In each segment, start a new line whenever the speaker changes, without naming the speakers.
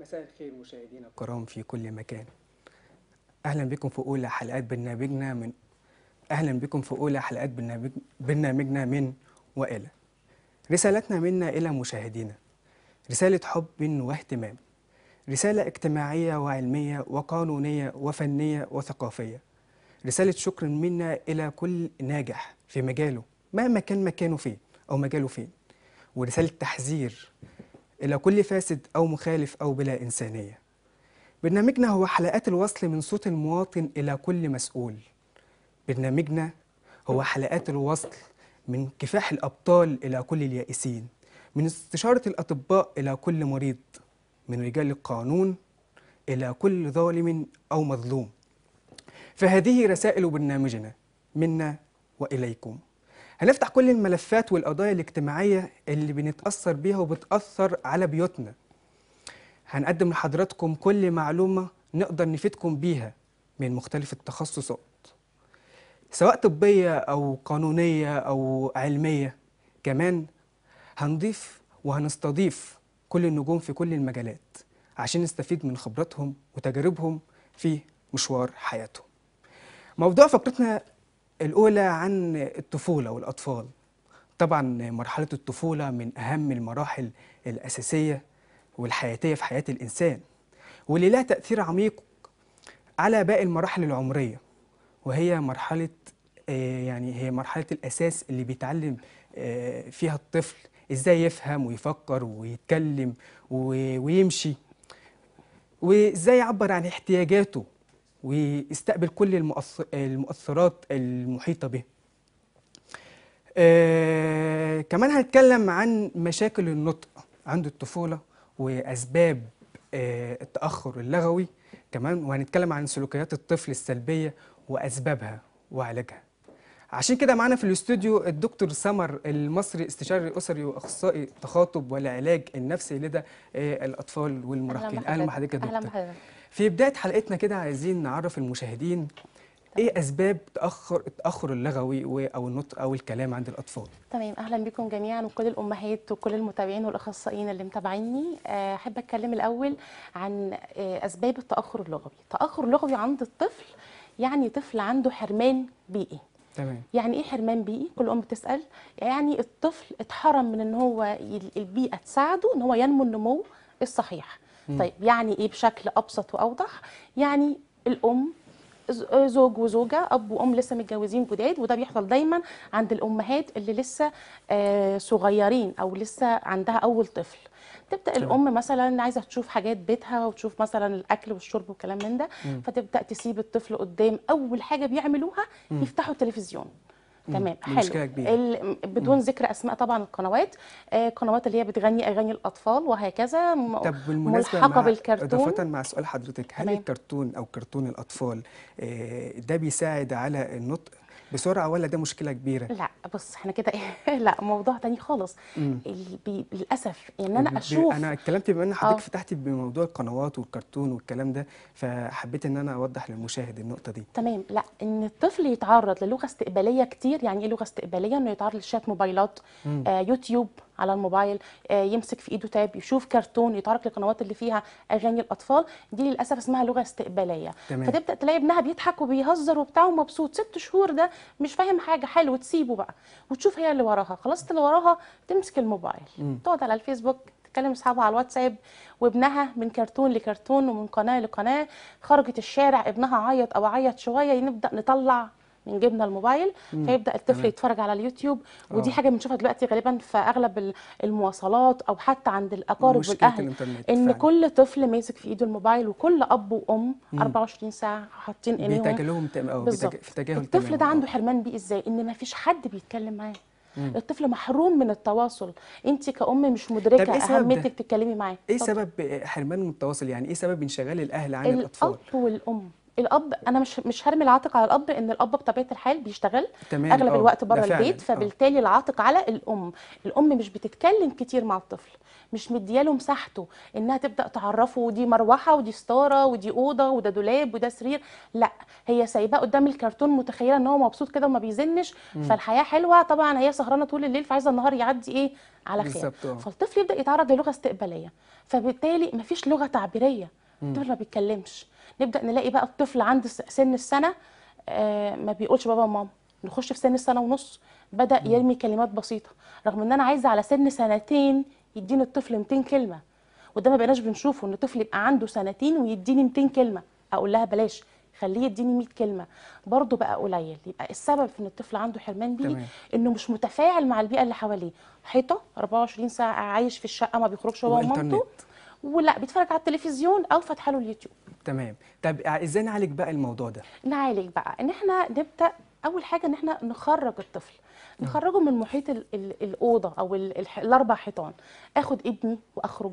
مساء الخير مشاهدينا الكرام في كل مكان اهلا بكم في اولى حلقات برنامجنا من اهلا بكم في اولى حلقات برنامج... برنامجنا من والى رسالتنا منا الى مشاهدينا رساله حب واهتمام رساله اجتماعيه وعلميه وقانونيه وفنيه وثقافيه رساله شكر منا الى كل ناجح في مجاله مهما كان مكانه فين او مجاله فين ورساله تحذير إلى كل فاسد أو مخالف أو بلا إنسانية برنامجنا هو حلقات الوصل من صوت المواطن إلى كل مسؤول برنامجنا هو حلقات الوصل من كفاح الأبطال إلى كل اليائسين من استشارة الأطباء إلى كل مريض من رجال القانون إلى كل ظالم أو مظلوم فهذه رسائل برنامجنا منا وإليكم هنفتح كل الملفات والقضايا الاجتماعية اللي بنتأثر بيها وبتأثر على بيوتنا هنقدم لحضراتكم كل معلومة نقدر نفيدكم بيها من مختلف التخصصات سواء طبية أو قانونية أو علمية كمان هنضيف وهنستضيف كل النجوم في كل المجالات عشان نستفيد من خبراتهم وتجاربهم في مشوار حياتهم موضوع فقرتنا الأولى عن الطفولة والأطفال طبعا مرحلة الطفولة من أهم المراحل الأساسية والحياتية في حياة الإنسان واللي لها تأثير عميق على باقي المراحل العمرية وهي مرحلة آه، يعني هي مرحلة الأساس اللي بيتعلم آه، فيها الطفل إزاي يفهم ويفكر ويتكلم ويمشي وإزاي يعبر عن احتياجاته ويستقبل كل المؤثرات المحيطة به آه كمان هنتكلم عن مشاكل النطق عند الطفولة وأسباب آه التأخر اللغوي كمان وهنتكلم عن سلوكيات الطفل السلبية وأسبابها وعلاجها عشان كده معانا في الاستوديو الدكتور سمر المصري استشاري الاسري واخصائي تخاطب والعلاج النفسي لدى آه، الاطفال والمراهقين اهلا بحضرتك يا دكتور اهلا بحضرتك في بداية حلقتنا كده عايزين نعرف المشاهدين ايه اسباب تاخر التاخر اللغوي او النطق او الكلام عند الاطفال
تمام اهلا بكم جميعا وكل الامهات وكل المتابعين والاخصائيين اللي متابعيني آه، احب اتكلم الاول عن آه، اسباب التاخر اللغوي التاخر اللغوي عند الطفل يعني طفل عنده حرمان بيئي تمام يعني ايه حرمان بيئي كل ام بتسال يعني الطفل اتحرم من ان هو البيئه تساعده ان هو ينمو النمو الصحيح طيب يعني ايه بشكل ابسط واوضح يعني الام آه، زوج وزوجه اب وام لسه متجوزين جداد وده بيحصل دايما عند الامهات اللي لسه آه، صغيرين او لسه عندها اول طفل تبدا الام مثلا عايزه تشوف حاجات بيتها وتشوف مثلا الاكل والشرب والكلام من ده فتبدا تسيب الطفل قدام اول حاجه بيعملوها يفتحوا التلفزيون تمام حلو كبيرة. ال... بدون ذكر اسماء طبعا القنوات آه اللي هي بتغني اغاني الاطفال وهكذا م... طب بالمناسبه ملحقه مع... بالكرتون اضافه
مع سؤال حضرتك هل تمام. الكرتون او كرتون الاطفال آه ده بيساعد على النطق بسرعه ولا ده مشكله كبيره لا
بص احنا كده إيه؟ لا موضوع تاني خالص بي... للاسف ان انا اشوف انا
اتكلمت بما ان حضرتك آه. فتحتي بموضوع القنوات والكرتون والكلام ده فحبيت ان انا اوضح للمشاهد النقطه دي
تمام لا ان الطفل يتعرض للغه استقباليه كتير يعني ايه لغه استقباليه انه يتعرض لشات موبايلات آه يوتيوب على الموبايل آه، يمسك في ايده تاب يشوف كرتون يتعرض للقنوات اللي فيها اغاني الاطفال دي للاسف اسمها لغه استقباليه تمام. فتبدا تلاقي ابنها بيضحك وبيهزر وبتاع ومبسوط ست شهور ده مش فاهم حاجه حلو تسيبه بقى وتشوف هي اللي وراها خلاص اللي وراها تمسك الموبايل تقعد على الفيسبوك تتكلم اصحابها على الواتساب وابنها من كرتون لكرتون ومن قناه لقناه خرجت الشارع ابنها عيط او عيط شويه نبدا نطلع من جبنا الموبايل فيبدا الطفل يتفرج على اليوتيوب ودي آه. حاجه بنشوفها دلوقتي غالبا في اغلب المواصلات او حتى عند الاقارب والاهل ان فعلا. كل طفل ماسك في ايده الموبايل وكل اب وام 24 ساعه حاطين ايديهم بيتجاهلهم
في تجاهل الطفل ده
عنده آه. حرمان بيه ازاي ان ما فيش حد بيتكلم معاه مم. الطفل محروم من التواصل انت كأم مش مدركه إيه اهميتك تتكلمي معاه ايه طب.
سبب حرمان من التواصل يعني ايه سبب انشغال الاهل عن الاطفال
الاب والام الاب انا مش مش هرمي العاتق على الاب ان الاب بطبيعه الحال بيشتغل تمام اغلب أوه. الوقت بره البيت آه. فبالتالي أوه. العاتق على الام الام مش بتتكلم كتير مع الطفل مش مدياله مساحته انها تبدا تعرفه ودي مروحه ودي ستاره ودي اوضه وده دولاب وده سرير لا هي سايباه قدام الكرتون متخيله ان هو مبسوط كده وما بيزنش م. فالحياه حلوه طبعا هي سهرانه طول الليل فعايزه النهار يعدي ايه على خير آه. فالطفل يبدا يتعرض للغه استقباليه فبالتالي مفيش لغه تعبيريه الطفل ما بيتكلمش نبدا نلاقي بقى الطفل عند سن السنه آه، ما بيقولش بابا وماما نخش في سن السنه ونص بدا يرمي كلمات بسيطه رغم ان انا عايزه على سن سنتين يديني الطفل 200 كلمه وده ما بقيناش بنشوفه ان الطفل يبقى عنده سنتين ويديني 200 كلمه اقول لها بلاش خليه يديني 100 كلمه برضه بقى قليل يبقى السبب في ان الطفل عنده حرمان بيئي انه مش متفاعل مع البيئه اللي حواليه حيطه 24 ساعه عايش في الشقه ما بيخرجش هو ومامته ولا بيتفرج على التلفزيون او فاتح له اليوتيوب
تمام طب آه، ازاي نعالج بقى الموضوع ده
نعالج بقى ان احنا نبدا اول حاجه ان احنا نخرج الطفل نعم. نخرجه من محيط الاوضه او الاربع حيطان اخد ابني واخرج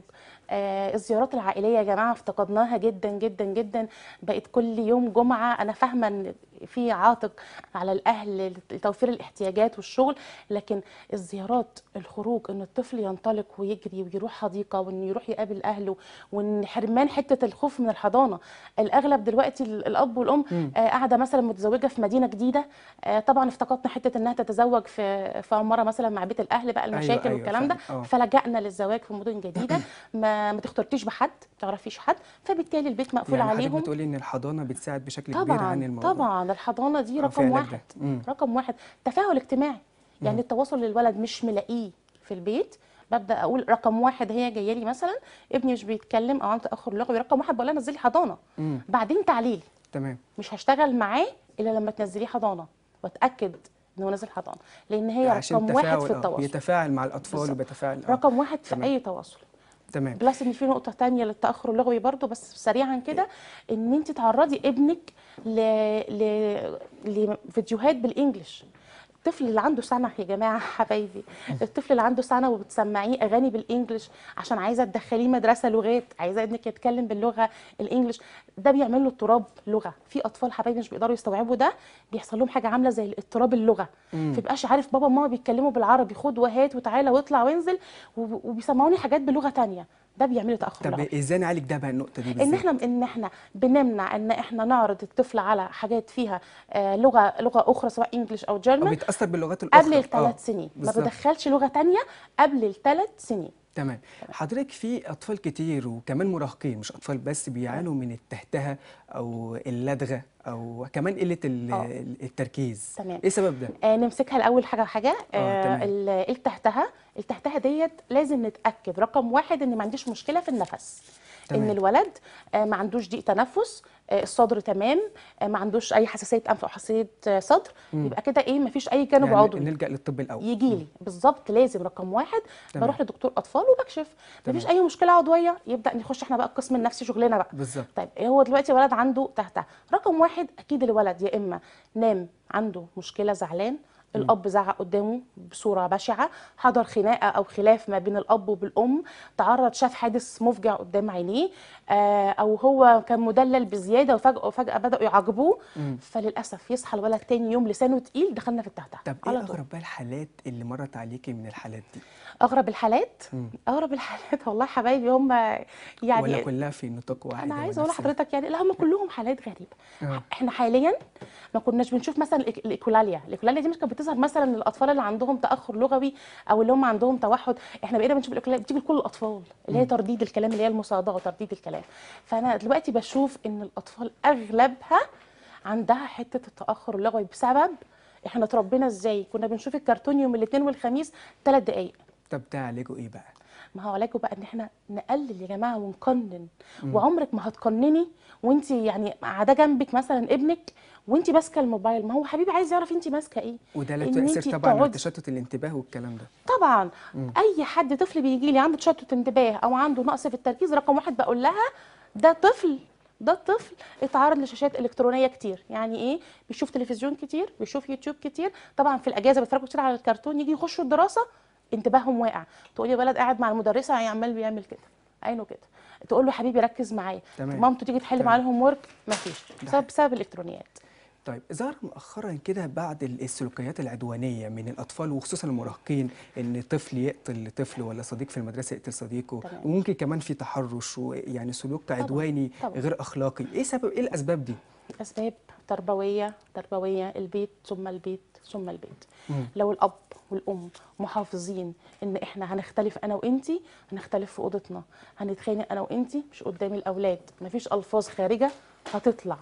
آه الزيارات العائليه يا جماعه افتقدناها جدا جدا جدا بقت كل يوم جمعه انا فاهمه ان في عاتق على الاهل لتوفير الاحتياجات والشغل لكن الزيارات الخروج ان الطفل ينطلق ويجري ويروح حديقه وانه يروح يقابل اهله وان حرمان حته الخوف من الحضانه الاغلب دلوقتي الاب والام آه، قاعده مثلا متزوجه في مدينه جديده آه، طبعا افتقدنا حته انها تتزوج في في عماره مثلا مع بيت الاهل بقى أيوة، المشاكل أيوة أيوة والكلام ده آه. فلجأنا للزواج في مدن جديده ما ما تختلطيش بحد ما تعرفيش حد فبالتالي البيت مقفول يعني عليهم
بتقولي ان الحضانه بتساعد بشكل طبعًا كبير عن الموضوع
طبعا الحضانه دي رقم واحد رقم واحد تفاعل اجتماعي يعني مم. التواصل للولد مش ملاقيه في البيت ببدا اقول رقم واحد هي جايه لي مثلا ابني مش بيتكلم او عنده تاخر لغوي رقم واحد بقول لها نزلي حضانه مم. بعدين تعليلي تمام مش هشتغل معاه الا لما تنزليه حضانه واتاكد ان هو نازل حضانه لان هي رقم واحد في آه، التواصل
يتفاعل مع الاطفال وبيتفاعل آه،
رقم واحد في تمام. اي تواصل تمام بلس ان في نقطه تانية للتاخر اللغوي برضو بس سريعا كده ان انت تعرضي ابنك ل... لفيديوهات بالانجلش الطفل اللي عنده سنه يا جماعه حبايبي الطفل اللي عنده سنه وبتسمعيه اغاني بالانجلش عشان عايزه تدخليه مدرسه لغات عايزه ابنك يتكلم باللغه الانجلش ده بيعمل له اضطراب لغه في اطفال حبايبي مش بيقدروا يستوعبوا ده بيحصل لهم حاجه عامله زي اضطراب اللغه فبقاش عارف بابا وماما بيتكلموا بالعربي خد وهات وتعالى واطلع وانزل وبيسمعوني حاجات بلغه ثانيه ده بيعمل تاخر طب
ازاي نعالج ده بقى النقطه دي بالذات ان احنا
ان احنا بنمنع ان احنا نعرض الطفل على حاجات فيها آه، لغه لغه اخرى سواء انجلش او جيرمان
بيتاثر باللغات الاخرى آه، قبل الثلاث سنين ما بدخلش
لغه ثانيه قبل الثلاث سنين
تمام حضرتك في اطفال كتير وكمان مراهقين مش اطفال بس بيعانوا من التهتهه او اللدغه او كمان قله آه. التركيز تمام ايه سبب ده آه نمسكها
الاول حاجه حاجه آه, آه، التهتهه التهتهه ديت لازم نتاكد رقم واحد ان ما عنديش مشكله في النفس تمام. ان الولد آه، ما عندوش ضيق تنفس آه، الصدر تمام آه، ما عندوش اي حساسيه انف او حساسيه صدر مم. يبقى كده ايه ما فيش اي جانب يعني عضوي
نلجا للطب الاول يجي
لي بالظبط لازم رقم واحد تمام. بروح لدكتور اطفال وبكشف ما فيش اي مشكله عضويه يبدا نخش احنا بقى القسم النفسي شغلنا بقى بالظبط طيب إيه هو دلوقتي ولد عنده تهته رقم واحد اكيد الولد يا اما نام عنده مشكله زعلان الاب زعق قدامه بصوره بشعه حضر خناقه او خلاف ما بين الاب وبالام تعرض شاف حادث مفجع قدام عينيه آه، او هو كان مدلل بزياده وفجاه فجاه بداوا يعاقبوه فللاسف يصحى الولد تاني يوم لسانه تقيل دخلنا في التهتع
طب ايه اغرب بقى الحالات اللي مرت عليكي من الحالات دي
اغرب الحالات مم. اغرب الحالات والله حبايبي هم يعني ولا
كلها في نطاق واحد انا عايزه اقول لحضرتك
يعني لا هم كلهم حالات غريبه آه. احنا حاليا ما كناش بنشوف مثلا الايكولاليا الايكولاليا دي مش كانت بتظهر مثلا الاطفال اللي عندهم تاخر لغوي او اللي هم عندهم توحد احنا بقينا بنشوف الاكلات بتيجي لكل الاطفال اللي هي ترديد الكلام اللي هي المصادقه وترديد الكلام فانا دلوقتي بشوف ان الاطفال اغلبها عندها حته التاخر اللغوي بسبب احنا اتربينا ازاي كنا بنشوف الكرتون يوم الاثنين والخميس ثلاث دقائق
طب تعالجوا ايه بقى
ما هو علاجه بقى ان احنا نقلل يا جماعه ونقنن وعمرك ما هتقنني وانت يعني قاعده جنبك مثلا ابنك وانت ماسكه الموبايل ما هو حبيبي عايز يعرف انت ماسكه ايه وده له تاثير طبعا على تشتت
الانتباه والكلام ده
طبعا مم. اي حد طفل بيجي لي عنده تشتت انتباه او عنده نقص في التركيز رقم واحد بقول لها ده طفل ده الطفل اتعرض لشاشات الكترونيه كتير يعني ايه بيشوف تلفزيون كتير بيشوف يوتيوب كتير طبعا في الاجازه بيتفرجوا كتير على الكرتون يجي يخشوا الدراسه انتباههم واقع تقولي ولد قاعد مع المدرسه عمال بيعمل كده عينه كده تقول له حبيبي ركز معايا مامته تيجي تحل معاه الهوم ورك مفيش بسبب بسبب الالكترونيات
طيب ظهر مؤخرا كده بعد السلوكيات العدوانيه من الاطفال وخصوصا المراهقين ان طفل يقتل طفل ولا صديق في المدرسه يقتل صديقه طبعًا. وممكن كمان في تحرش ويعني سلوك عدواني طبعًا. غير اخلاقي ايه سبب ايه الاسباب دي
الاسباب تربويه تربويه البيت ثم البيت ثم البيت مم. لو الاب والام محافظين ان احنا هنختلف انا وانتي هنختلف في اوضتنا هنتخانق انا وانتي مش قدام الاولاد مفيش الفاظ خارجه هتطلع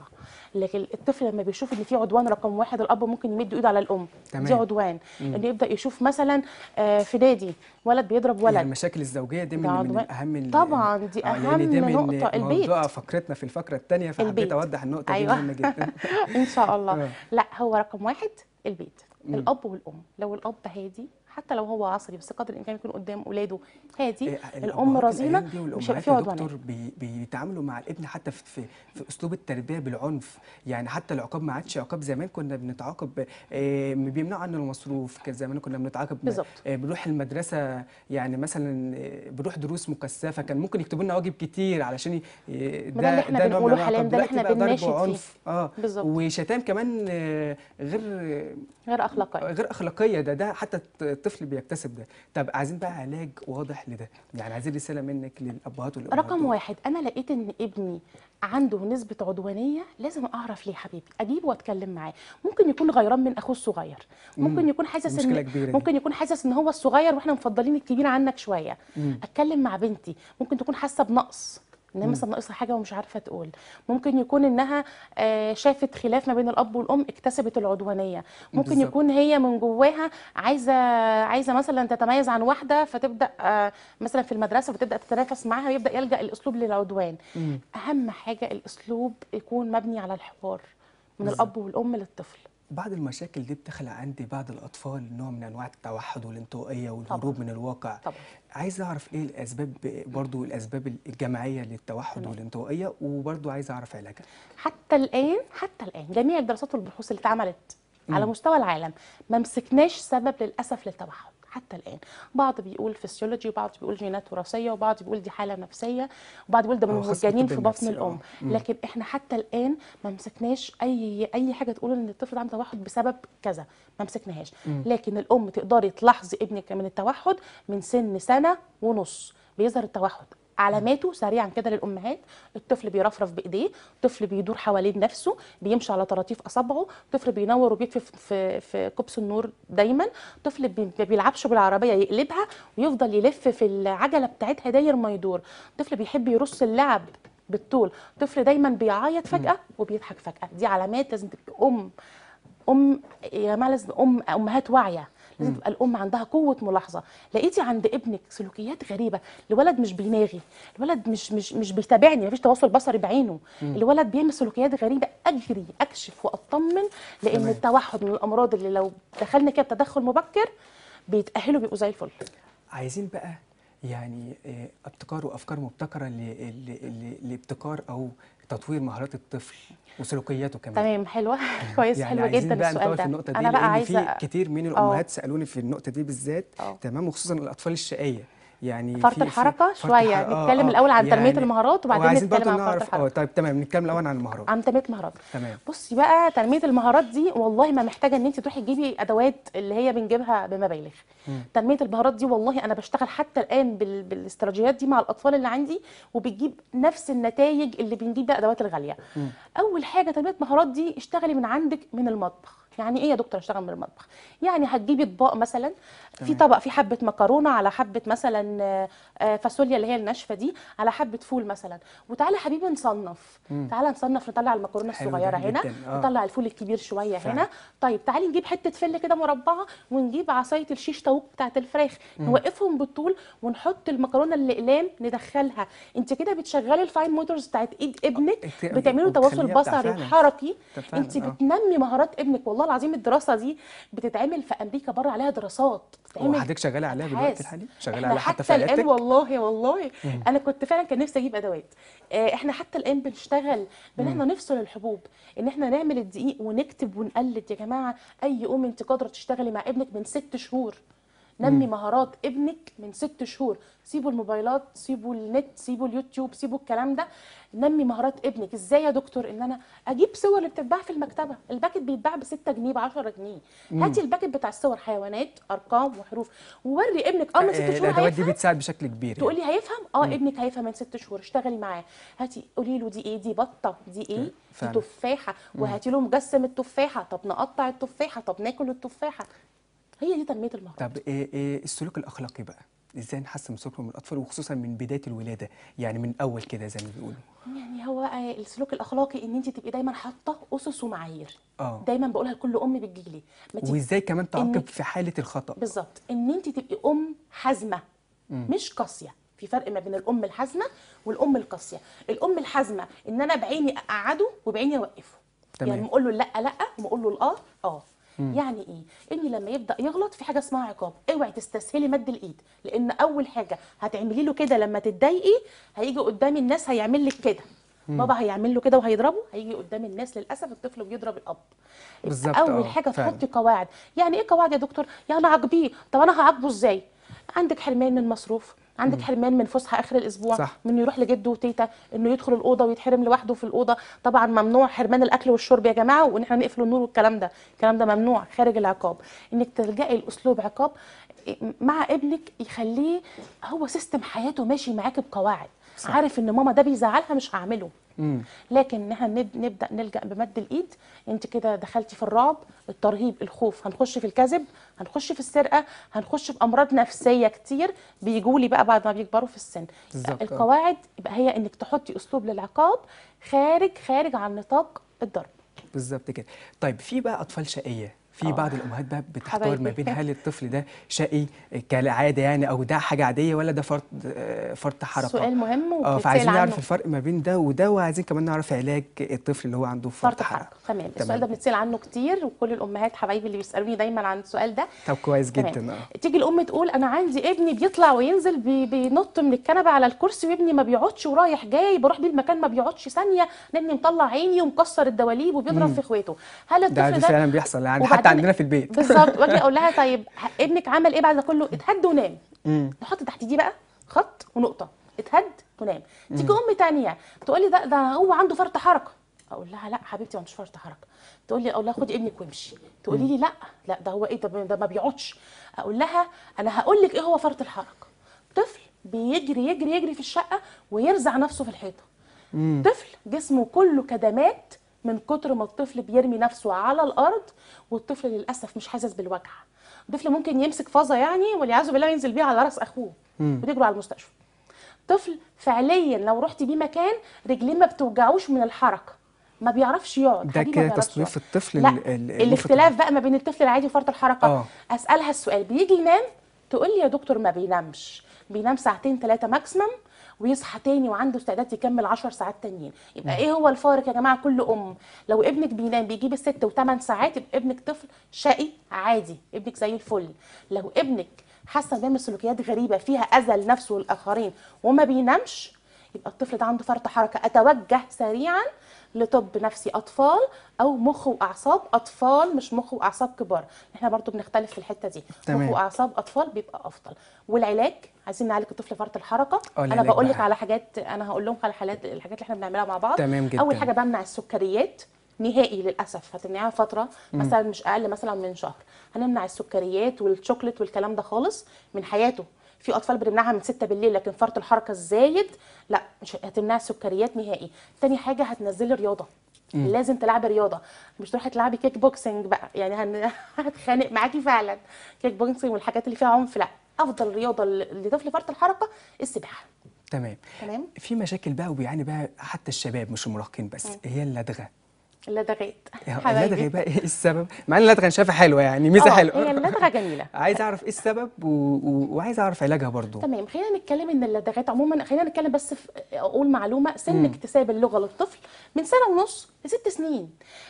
لكن الطفل لما بيشوف ان في عدوان رقم واحد الاب ممكن يمد ايده على الام تمام. دي عدوان انه يبدا يشوف مثلا آه، في نادي ولد بيضرب ولد يعني
المشاكل الزوجيه دي من, من اهم
طبعا دي آه، اهم يعني دي من نقطه البيت موضوع
فكرتنا في الفقره الثانيه فحبيت اوضح النقطه أيوة. دي مهمه جدا
ان شاء الله آه. لا هو رقم واحد البيت الاب والام لو الاب هادي حتى لو هو عصري بس قدر الامكان يكون قدام اولاده هادي إيه الام رزينه مش في فيها دكتور
بيتعاملوا مع الابن حتى في, في, في اسلوب التربيه بالعنف يعني حتى العقاب ما عادش عقاب زمان كنا بنتعاقب إيه بيمنعوا عن المصروف كان زمان كنا بنتعاقب بالظبط إيه بنروح المدرسه يعني مثلا آه، بنروح دروس مكثفه كان ممكن يكتبوا لنا واجب كتير علشان ده ده اللي احنا بنقوله حاليا ده اللي احنا بنناشد عنف اه بالظبط وشتام كمان آه، غير غير اخلاقيه غير اخلاقيه ده ده حتى الطفل بيكتسب ده طب عايزين بقى علاج واضح لده يعني عايزين رساله منك للابهات والامهات رقم
واحد انا لقيت ان ابني عنده نسبه عدوانيه لازم اعرف ليه حبيبي اجيبه واتكلم معاه ممكن يكون غيران من اخوه الصغير ممكن يكون حاسس ان ممكن يكون حاسس ان هو الصغير واحنا مفضلين الكبير عنك شويه مم. اتكلم مع بنتي ممكن تكون حاسه بنقص ان هي مثلا ناقصه حاجه ومش عارفه تقول ممكن يكون انها آه، شافت خلاف ما بين الاب والام اكتسبت العدوانيه ممكن بالزبط. يكون هي من جواها عايزه عايزه مثلا تتميز عن واحده فتبدا آه، مثلا في المدرسه فتبدا تتنافس معاها ويبدا يلجا الاسلوب للعدوان مم. اهم حاجه الاسلوب يكون مبني على الحوار من بالزبط. الاب والام للطفل
بعض المشاكل دي بتخلق عندي بعض الاطفال نوع من انواع التوحد والانطوائيه والهروب من الواقع طبعا. عايز اعرف ايه الاسباب برضو الاسباب الجماعيه للتوحد والانطوائيه وبرضو عايز اعرف علاجها
حتى الان حتى الان جميع الدراسات والبحوث اللي اتعملت على مستوى العالم ما مسكناش سبب للاسف للتوحد حتى الان بعض بيقول فسيولوجي وبعض بيقول جينات وراثيه وبعض بيقول دي حاله نفسيه وبعض بيقول ده من مجانين في بطن الام أه. لكن احنا حتى الان ما مسكناش اي اي حاجه تقول ان الطفل ده عنده توحد بسبب كذا ما مسكناهاش لكن الام تقدري تلاحظي ابنك من التوحد من سن سنه ونص بيظهر التوحد علاماته سريعا كده للامهات الطفل بيرفرف بايديه الطفل بيدور حوالين نفسه بيمشي على طراطيف اصابعه الطفل بينور وبيطفي في في كبس النور دايما الطفل ما بيلعبش بالعربيه يقلبها ويفضل يلف في العجله بتاعتها داير ما يدور الطفل بيحب يرص اللعب بالطول الطفل دايما بيعيط فجاه وبيضحك فجاه دي علامات لازم ام ام يا جماعه لازم ام امهات واعيه لازم تبقى الام عندها قوه ملاحظه لقيتي عند ابنك سلوكيات غريبه الولد مش بيناغي الولد مش مش مش بيتابعني مفيش تواصل بصري بعينه مم. الولد بيعمل سلوكيات غريبه اجري اكشف واطمن لان تمام. التوحد من الامراض اللي لو دخلنا كده بتدخل مبكر بيتاهلوا بيبقوا زي الفل
عايزين بقى يعني آه، ابتكار وافكار مبتكره لابتكار او تطوير مهارات الطفل وسلوكياته كمان تمام حلوه يعني كويس يعني حلوه جدا بقى السؤال ده في النقطه دي انا بقى عايزه في كتير من آه. الامهات أوه. سالوني في النقطه دي بالذات آه. تمام وخصوصا الاطفال الشقيه يعني فرط الحركه شويه ح... آه، نتكلم آه الاول عن يعني تنميه المهارات وبعدين نتكلم عن فرط الحركه آه، طيب تمام نتكلم الاول عن المهارات
عن تنميه المهارات تمام بصي بقى تنميه المهارات دي والله ما محتاجه ان انت تروحي تجيبي ادوات اللي هي بنجيبها بمبالغ تنميه المهارات دي والله انا بشتغل حتى الان بال... بالاستراتيجيات دي مع الاطفال اللي عندي وبتجيب نفس النتائج اللي بنجيب بقى الادوات الغاليه م. اول حاجه تنميه المهارات دي اشتغلي من عندك من المطبخ يعني ايه يا دكتور اشتغل من المطبخ يعني هتجيبي اطباق مثلا في طبق في حبه مكرونه على حبه مثلا آه، آه، فاصوليا اللي هي الناشفه دي على حبه فول مثلا وتعالى حبيبي نصنف تعالى نصنف نطلع المكرونه الصغيره هنا آه. نطلع الفول الكبير شويه فعلا. هنا طيب تعالي نجيب حته فل كده مربعه ونجيب عصايه الشيش طاووق بتاعه الفراخ نوقفهم بالطول ونحط المكرونه اللي قلام ندخلها انت كده بتشغلي الفاين موتورز بتاعت ايد ابنك بتعملي تواصل بصري حركي انت آه. بتنمي مهارات ابنك والله والله العظيم الدراسه دي بتتعمل في امريكا بره عليها دراسات بتتعمل وحضرتك
شغاله عليها دلوقتي الحالي شغاله عليها حتى, حتى في الان
والله والله مم. انا كنت فعلا كان نفسي اجيب ادوات آه، احنا حتى الان بنشتغل بان احنا نفصل الحبوب ان احنا نعمل الدقيق ونكتب ونقلد يا جماعه اي ام انت قادره تشتغلي مع ابنك من ست شهور نمي مهارات ابنك من ست شهور سيبوا الموبايلات سيبوا النت سيبوا اليوتيوب سيبوا الكلام ده نمي مهارات ابنك ازاي يا دكتور ان انا اجيب صور اللي بتتباع في المكتبه الباكت بيتباع ب 6 جنيه ب 10 جنيه هاتي الباكت بتاع الصور حيوانات ارقام وحروف ووري ابنك اه من ست آه، شهور الادوات دي
بتساعد بشكل كبير تقولي
يعني. هيفهم اه مم. ابنك هيفهم من ست شهور اشتغلي معاه هاتي قولي له دي ايه دي بطه دي ايه فعلا. دي تفاحه وهاتي له مجسم التفاحه طب نقطع التفاحه طب ناكل التفاحه هي دي تنميه المهارات
طب إيه السلوك الاخلاقي بقى ازاي نحسن سلوكهم من الاطفال وخصوصا من بدايه الولاده يعني من اول كده زي ما بيقولوا
يعني هو آه، السلوك الاخلاقي ان انت تبقي دايما حاطه اسس ومعايير اه دايما بقولها لكل ام بتجي لي وازاي
كمان تعاقب إن... في حاله الخطا بالظبط
ان انت تبقي ام حازمه مش قاسيه في فرق ما بين الام الحازمه والام القاسيه الام الحازمه ان انا بعيني اقعده وبعيني اوقفه تمام. يعني بقول له لا لا وبقول له الاه اه مم. يعني ايه ان لما يبدا يغلط في حاجه اسمها عقاب اوعي تستسهلي مد الايد لان اول حاجه هتعملي له كده لما تتضايقي هيجي قدام الناس هيعمل لك كده بابا هيعمل له كده وهيضربه هيجي قدام الناس للاسف الطفل بيضرب الاب بالظبط اول آه، حاجه تحطي قواعد يعني ايه قواعد يا دكتور يعني عاقبيه طب انا هعاقبه ازاي عندك حرمان من مصروف عندك حرمان من فسحه اخر الاسبوع صح. من يروح لجده وتيتا انه يدخل الاوضه ويتحرم لوحده في الاوضه طبعا ممنوع حرمان الاكل والشرب يا جماعه وان احنا نقفل النور والكلام ده الكلام ده ممنوع خارج العقاب انك تلجئي لاسلوب عقاب مع ابنك يخليه هو سيستم حياته ماشي معاك بقواعد صح. عارف ان ماما ده بيزعلها مش هعمله لكن ان احنا نبدا نلجا بمد الايد انت كده دخلتي في الرعب الترهيب الخوف هنخش في الكذب هنخش في السرقه هنخش في امراض نفسيه كتير بيجوا لي بقى بعد ما بيكبروا في السن بالزبط. القواعد يبقى هي انك تحطي اسلوب للعقاب خارج خارج عن نطاق
الضرب بالظبط كده طيب في بقى اطفال شقيه في بعض الامهات بقى بتحتار ما بين هل الطفل ده شقي كالعاده يعني او ده حاجه عاديه ولا ده فرط فرط حركه سؤال
مهم اه فعايزين نعرف الفرق
ما بين ده وده وعايزين كمان نعرف علاج الطفل اللي هو عنده فرط حركه
تمام السؤال ده بنتسال عنه كتير وكل الامهات حبايبي اللي بيسالوني دايما عن السؤال ده
طب كويس جدا اه
تيجي الام تقول انا عندي ابني بيطلع وينزل بي بينط من الكنبه على الكرسي وابني ما بيقعدش ورايح جاي بروح بيه المكان ما بيقعدش ثانيه لاني مطلع عيني ومكسر الدواليب وبيضرب في اخواته هل الطفل ده, ده ده
بيحصل يعني حتى عندنا في البيت بالظبط واجي اقول
لها طيب ابنك عمل ايه بعد كله اتهد ونام نحط تحت دي بقى خط ونقطه اتهد ونام تيجي ام ثانيه تقول لي ده ده هو عنده فرط حركه اقول لها لا حبيبتي ما عندوش فرط حركه تقول لي اقول لها خدي ابنك وامشي تقولي لي لا لا ده هو ايه ده ده ما بيقعدش اقول لها انا هقول لك ايه هو فرط الحركه طفل بيجري يجري يجري في الشقه ويرزع نفسه في الحيطه طفل جسمه كله كدمات من كتر ما الطفل بيرمي نفسه على الارض والطفل للاسف مش حاسس بالوجع طفل ممكن يمسك فازه يعني والعياذ بالله ينزل بيها على راس اخوه ويجروا على المستشفى طفل فعليا لو رحت بيه مكان رجليه ما بتوجعوش من الحركه ما بيعرفش يقعد ده كده تصنيف
الطفل لا الاختلاف
بقى ما بين الطفل العادي وفرط الحركه أوه. اسالها السؤال بيجي ينام تقول لي يا دكتور ما بينامش بينام ساعتين ثلاثه ماكسيمم ويصحى تاني وعنده استعداد يكمل 10 ساعات تانيين يبقى ايه هو الفارق يا جماعه كل ام لو ابنك بينام بيجيب الست و8 ساعات يبقى ابنك طفل شقي عادي ابنك زي الفل لو ابنك حاسه بيعمل سلوكيات غريبه فيها اذى لنفسه والاخرين وما بينامش يبقى الطفل ده عنده فرط حركه اتوجه سريعا لطب نفسي اطفال او مخ واعصاب اطفال مش مخ واعصاب كبار احنا برضو بنختلف في الحته دي تمام. مخ واعصاب اطفال بيبقى افضل والعلاج عايزين نعالج الطفل فرط الحركه اه، انا بقول لك على حاجات انا هقول لهم على حالات الحاجات اللي احنا بنعملها مع بعض تمام جدا. اول حاجه بمنع السكريات نهائي للاسف هتمنعها فتره مثلا مش اقل مثلا من شهر هنمنع السكريات والشوكليت والكلام ده خالص من حياته في اطفال بنمنعها من 6 بالليل لكن فرط الحركه الزايد لا مش هتمنع السكريات نهائي تاني حاجه هتنزلي رياضه مم. لازم تلعبي رياضه مش تروحي تلعبي كيك بوكسنج بقى يعني هتخانق معاكي فعلا كيك بوكسنج والحاجات اللي فيها عنف لا افضل رياضه لطفل فرط الحركه السباحه
تمام تمام في مشاكل بقى وبيعاني بقى حتى الشباب مش المراهقين بس مم. هي اللدغه اللدغات اللدغه بقى ايه السبب؟ مع ان اللدغه شايفها حلوه يعني ميزه آه، حلوه هي
اللدغه جميله
عايز اعرف ايه السبب و... و... وعايز اعرف علاجها برضو
تمام خلينا نتكلم ان اللدغات عموما خلينا نتكلم بس في اقول معلومه سن مم. اكتساب اللغه للطفل من سنه ونص لست سنين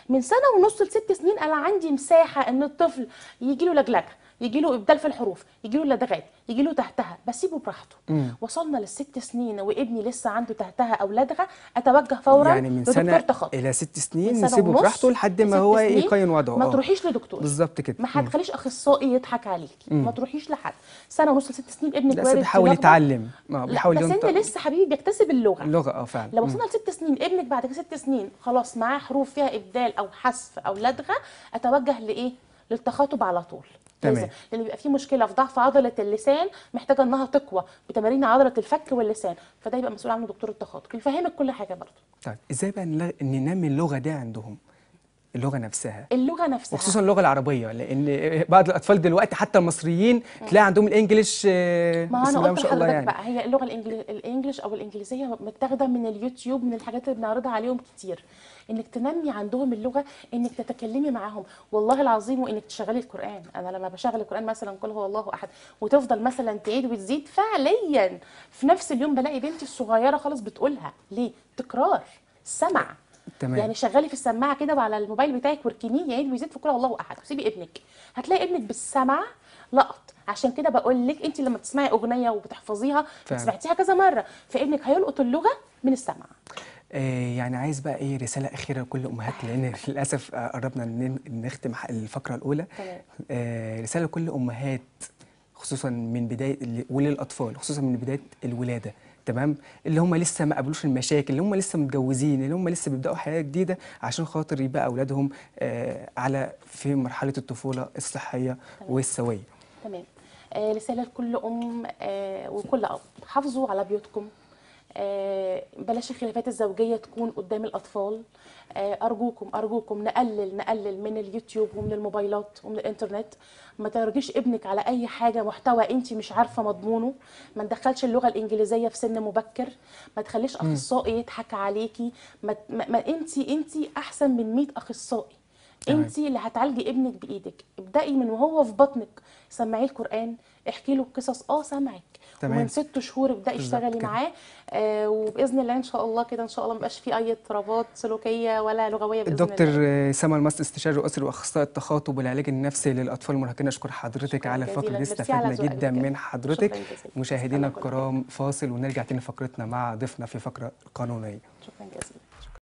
من سنه ونص لست سنين انا عندي مساحه ان الطفل يجي له لجلجه يجي له ابدال في الحروف يجي له لدغات يجي له تحتها بسيبه براحته مم. وصلنا للست سنين وابني لسه عنده تحتها او لدغه اتوجه فورا يعني من سنه
تخط. الى ست سنين نسيبه براحته لحد ما هو يقيم وضعه ما تروحيش لدكتور بالظبط كده ما هتخليش
اخصائي يضحك عليك ما تروحيش لحد سنه ونص لست سنين ابنك بس بيحاول
يتعلم بيحاول ينطق بس انت لسه
حبيبي بيكتسب اللغه
اللغه اه فعلا لو وصلنا
لست سنين ابنك بعد ست سنين خلاص معاه حروف فيها ابدال او حذف او لدغه اتوجه لايه للتخاطب على طول المركزه تمام. لان بيبقى في مشكله في ضعف عضله اللسان محتاجه انها تقوى بتمارين عضله الفك واللسان فده يبقى مسؤول عنه دكتور التخاطب يفهمك كل حاجه برضه
طيب ازاي بقى ننمي اللغه دي عندهم اللغه نفسها
اللغه نفسها
وخصوصا اللغه العربيه لان بعض الاطفال دلوقتي حتى المصريين تلاقي عندهم الانجليش آه، ما انا الله يعني. بقى
هي اللغه الانجليش او الانجليزيه متاخده من اليوتيوب من الحاجات اللي بنعرضها عليهم كتير انك تنمي عندهم اللغه انك تتكلمي معاهم والله العظيم وانك تشغلي القران انا لما بشغل القران مثلا قل هو الله احد وتفضل مثلا تعيد وتزيد فعليا في نفس اليوم بلاقي بنتي الصغيره خالص بتقولها ليه تكرار سمع تمام. يعني شغلي في السماعه كده وعلى الموبايل بتاعك واركنيه يعيد ويزيد في كل الله احد وسيبي ابنك هتلاقي ابنك بالسمع لقط عشان كده بقول لك انت لما تسمعي اغنيه وبتحفظيها سمعتيها كذا مره فابنك هيلقط اللغه من السمع
آه، يعني عايز بقى ايه رساله اخيره لكل امهات لان للاسف قربنا نختم الفقره الاولى آه، رساله لكل امهات خصوصا من بدايه وللاطفال خصوصا من بدايه الولاده تمام اللي هم لسه ما قابلوش المشاكل اللي هم لسه متجوزين اللي هم لسه بيبداوا حياه جديده عشان خاطر يبقى اولادهم آه، على في مرحله الطفوله الصحيه والسويه
تمام آه، رساله لكل ام آه، وكل اب حافظوا على بيوتكم بلاش الخلافات الزوجيه تكون قدام الاطفال آه، ارجوكم ارجوكم نقلل نقلل من اليوتيوب ومن الموبايلات ومن الانترنت ما ترجيش ابنك على اي حاجه محتوى انت مش عارفه مضمونه ما تدخلش اللغه الانجليزيه في سن مبكر ما تخليش اخصائي يضحك عليكي ما, ما انت انت احسن من 100 اخصائي انت اللي هتعالجي ابنك بايدك ابدأي من وهو في بطنك سمعيه القرآن احكي له القصص اه سامعك تمام ومن ست شهور ابدأي اشتغلي معاه آه وباذن الله ان شاء الله كده ان شاء الله ما بقاش في اي اضطرابات سلوكيه ولا لغويه باذن الدكتور
الله دكتور سما الماس استشاري اسري واخصائي التخاطب والعلاج النفسي للاطفال المراهقين اشكر حضرتك على الفقره دي استفدنا جدا من حضرتك مشاهدينا الكرام فاصل ونرجع تاني لفقرتنا مع ضيفنا في فقره قانونيه شكرا جزيلا